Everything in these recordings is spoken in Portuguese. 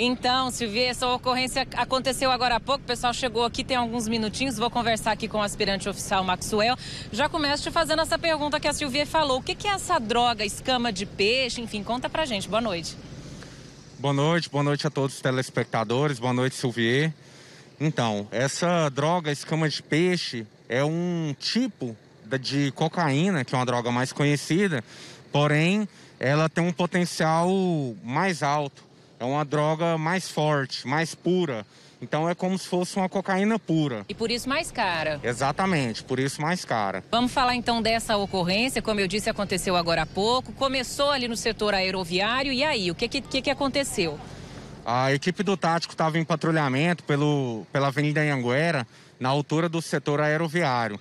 Então, Silvia, essa ocorrência aconteceu agora há pouco. O pessoal chegou aqui, tem alguns minutinhos. Vou conversar aqui com o aspirante oficial Maxwell. Já começo te fazendo essa pergunta que a Silvia falou. O que é essa droga, escama de peixe? Enfim, conta pra gente. Boa noite. Boa noite, boa noite a todos os telespectadores. Boa noite, Silvier. Então, essa droga, escama de peixe, é um tipo de cocaína, que é uma droga mais conhecida, porém, ela tem um potencial mais alto é uma droga mais forte, mais pura. Então é como se fosse uma cocaína pura. E por isso mais cara. Exatamente, por isso mais cara. Vamos falar então dessa ocorrência, como eu disse, aconteceu agora há pouco. Começou ali no setor aeroviário, e aí, o que, que, que aconteceu? A equipe do Tático estava em patrulhamento pelo, pela Avenida Anhanguera, na altura do setor aeroviário,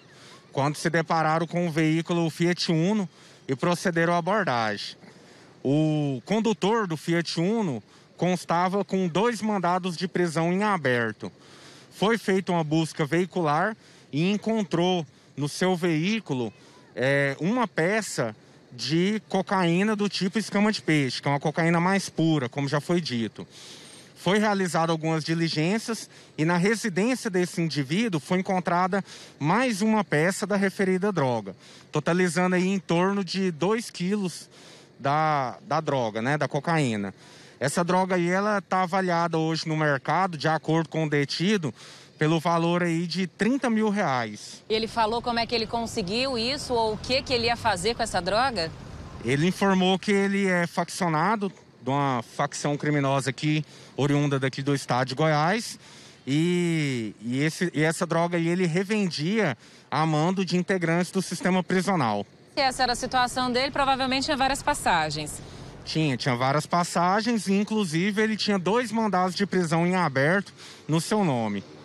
quando se depararam com o veículo Fiat Uno e procederam à abordagem. O condutor do Fiat Uno constava com dois mandados de prisão em aberto. Foi feita uma busca veicular e encontrou no seu veículo é, uma peça de cocaína do tipo escama de peixe, que é uma cocaína mais pura, como já foi dito. Foi realizada algumas diligências e na residência desse indivíduo foi encontrada mais uma peça da referida droga, totalizando aí em torno de 2 quilos da, da droga, né, da cocaína. Essa droga aí, ela está avaliada hoje no mercado, de acordo com o detido, pelo valor aí de 30 mil reais. Ele falou como é que ele conseguiu isso ou o que, que ele ia fazer com essa droga? Ele informou que ele é faccionado de uma facção criminosa aqui, oriunda daqui do estado de Goiás. E, e, esse, e essa droga aí ele revendia a mando de integrantes do sistema prisional. E essa era a situação dele, provavelmente tinha várias passagens. Tinha, tinha várias passagens, e inclusive ele tinha dois mandados de prisão em aberto no seu nome.